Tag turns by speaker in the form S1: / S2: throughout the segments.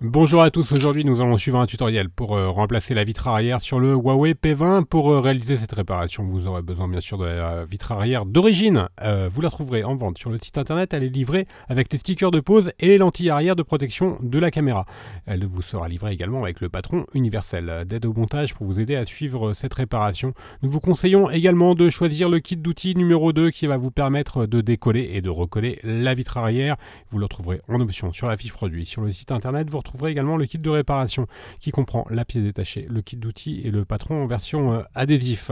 S1: Bonjour à tous, aujourd'hui nous allons suivre un tutoriel pour euh, remplacer la vitre arrière sur le Huawei P20. Pour euh, réaliser cette réparation, vous aurez besoin bien sûr de la vitre arrière d'origine. Euh, vous la trouverez en vente sur le site internet, elle est livrée avec les stickers de pose et les lentilles arrière de protection de la caméra. Elle vous sera livrée également avec le patron universel d'aide au montage pour vous aider à suivre cette réparation. Nous vous conseillons également de choisir le kit d'outils numéro 2 qui va vous permettre de décoller et de recoller la vitre arrière. Vous le trouverez en option sur la fiche produit sur le site internet. Vous trouverez également le kit de réparation qui comprend la pièce détachée, le kit d'outils et le patron en version euh, adhésif.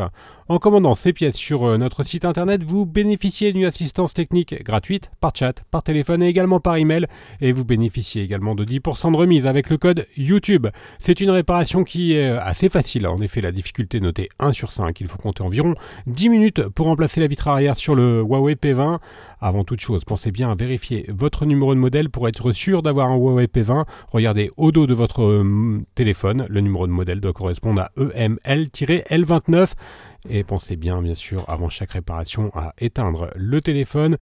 S1: En commandant ces pièces sur euh, notre site internet, vous bénéficiez d'une assistance technique gratuite par chat, par téléphone et également par email et vous bénéficiez également de 10% de remise avec le code YouTube. C'est une réparation qui est euh, assez facile. En effet, la difficulté notée 1 sur 5, il faut compter environ 10 minutes pour remplacer la vitre arrière sur le Huawei P20. Avant toute chose, pensez bien à vérifier votre numéro de modèle pour être sûr d'avoir un Huawei P20 regardez au dos de votre euh, téléphone, le numéro de modèle doit correspondre à EML-L29. Et pensez bien, bien sûr, avant chaque réparation, à éteindre le téléphone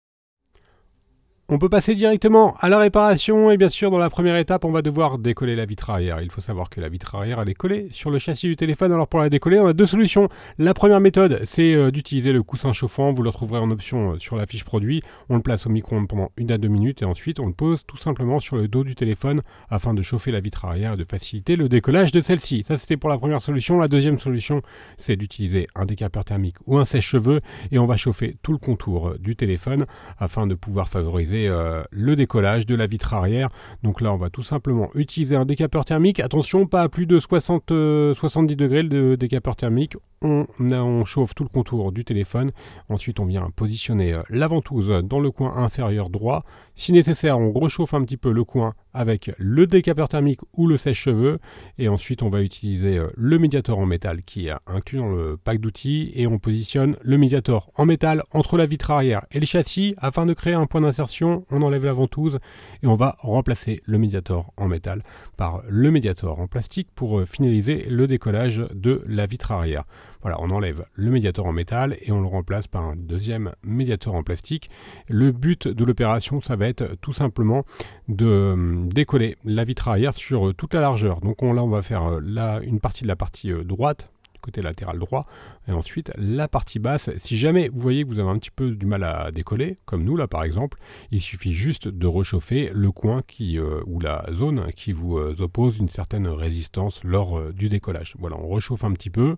S1: on peut passer directement à la réparation et bien sûr dans la première étape on va devoir décoller la vitre arrière. Il faut savoir que la vitre arrière elle est collée sur le châssis du téléphone alors pour la décoller on a deux solutions. La première méthode c'est euh, d'utiliser le coussin chauffant, vous le retrouverez en option euh, sur la fiche produit. On le place au micro-ondes pendant une à deux minutes et ensuite on le pose tout simplement sur le dos du téléphone afin de chauffer la vitre arrière et de faciliter le décollage de celle-ci. Ça c'était pour la première solution. La deuxième solution c'est d'utiliser un décapeur thermique ou un sèche-cheveux et on va chauffer tout le contour euh, du téléphone afin de pouvoir favoriser euh, le décollage de la vitre arrière. Donc là, on va tout simplement utiliser un décapeur thermique. Attention, pas à plus de 60, 70 euh, degrés le décapeur thermique on, chauffe tout le contour du téléphone. Ensuite, on vient positionner euh, la ventouse dans le coin inférieur droit. Si nécessaire, on rechauffe un petit peu le coin avec le décapeur thermique ou le sèche-cheveux. Et ensuite, on va utiliser euh, le médiator en métal qui est inclus dans le pack d'outils. Et on positionne le médiator en métal entre la vitre arrière et le châssis. Afin de créer un point d'insertion, on enlève la ventouse et on va remplacer le médiator en métal par le médiator en plastique pour euh, finaliser le décollage de la vitre arrière. Voilà, on enlève le médiateur en métal et on le remplace par un deuxième médiateur en plastique. Le but de l'opération, ça va être tout simplement de hum, décoller la vitre arrière sur toute la largeur. Donc on, là, on va faire euh, une partie de la partie euh, droite côté latéral droit. Et ensuite, la partie basse, si jamais vous voyez que vous avez un petit peu du mal à décoller, comme nous là par exemple, il suffit juste de réchauffer le coin qui, euh, ou la zone qui vous euh, oppose une certaine résistance lors euh, du décollage. Voilà, on réchauffe un petit peu.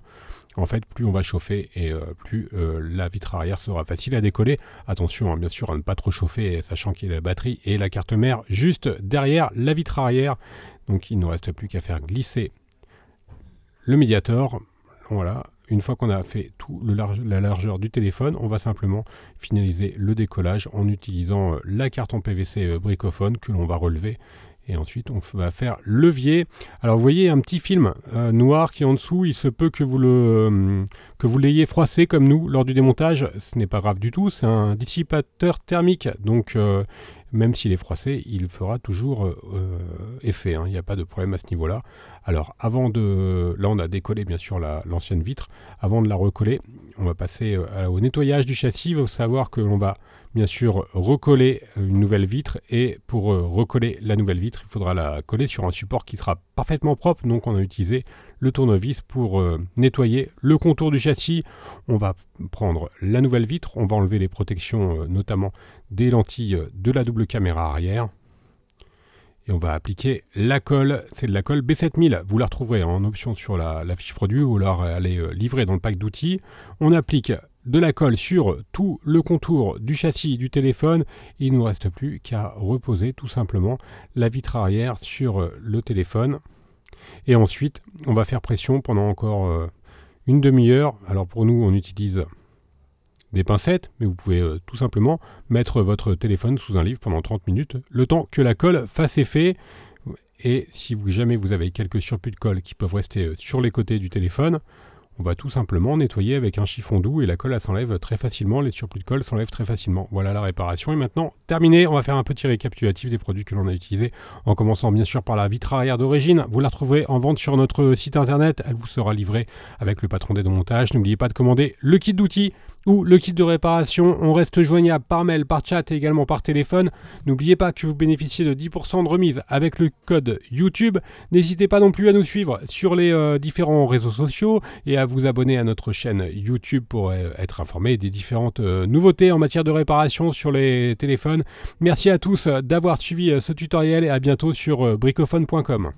S1: En fait, plus on va chauffer et plus la vitre arrière sera facile à décoller. Attention hein, bien sûr à ne pas trop chauffer, sachant qu'il y a la batterie et la carte mère juste derrière la vitre arrière. Donc il ne reste plus qu'à faire glisser le médiator voilà, une fois qu'on a fait tout le la largeur du téléphone, on va simplement finaliser le décollage en utilisant euh, la carte en PVC euh, bricophone que l'on va relever et ensuite on va faire levier. Alors vous voyez un petit film euh, noir qui est en dessous, il se peut que vous, l'ayez froissé comme nous lors du démontage, ce n'est pas grave du tout, c'est un dissipateur thermique, donc même s'il est froissé, il fera toujours euh, euh, effet. Hein. Il n'y a pas de problème à ce niveau-là. Alors, avant de. Là, on a décollé bien sûr l'ancienne vitre. Avant de la recoller, on va passer euh, au nettoyage du châssis. Il savoir que l'on va bien sûr recoller une nouvelle vitre. Et pour recoller la nouvelle vitre, il faudra la coller sur un support qui sera parfaitement propre. Donc, on a utilisé le tournevis pour euh, nettoyer le contour du châssis. On va prendre la nouvelle vitre, on va enlever les protections euh, notamment des lentilles euh, de la double caméra arrière. Et on va appliquer la colle, c'est de la colle B7000, vous la retrouverez en option sur la, fiche produit ou alors elle est livrée dans le pack d'outils. On applique de la colle sur tout le contour du châssis du téléphone. Il nous reste plus qu'à reposer tout simplement la vitre arrière sur le téléphone. Et ensuite, on va faire pression pendant encore euh, une demi-heure. Alors pour nous, on utilise des pincettes, mais vous pouvez euh, tout simplement mettre votre téléphone sous un livre pendant 30 minutes, le temps que la colle fasse effet. Et si jamais vous avez quelques surplus de colle qui peuvent rester euh, sur les côtés du téléphone, on va tout simplement nettoyer avec un chiffon doux et la colle s'enlève très facilement, les surplus de colle s'enlèvent très facilement. Voilà la réparation. est maintenant, terminée. on va faire un petit récapitulatif des produits que l'on a utilisés, en commençant bien sûr par la vitre arrière d'origine. Vous la retrouverez en vente sur notre site internet, elle vous sera livrée avec le patron des montage. N'oubliez pas de commander le kit d'outils ou le kit de réparation. On reste joignable par mail, par chat et également par téléphone. N'oubliez pas que vous bénéficiez de 10% de remise avec le code YouTube. N'hésitez pas non plus à nous suivre sur les euh, différents réseaux sociaux et à vous abonner à notre chaîne YouTube pour euh, être informé des différentes euh, nouveautés en matière de réparation sur les téléphones. Merci à tous euh, d'avoir suivi ce tutoriel et à bientôt sur bricophone.com.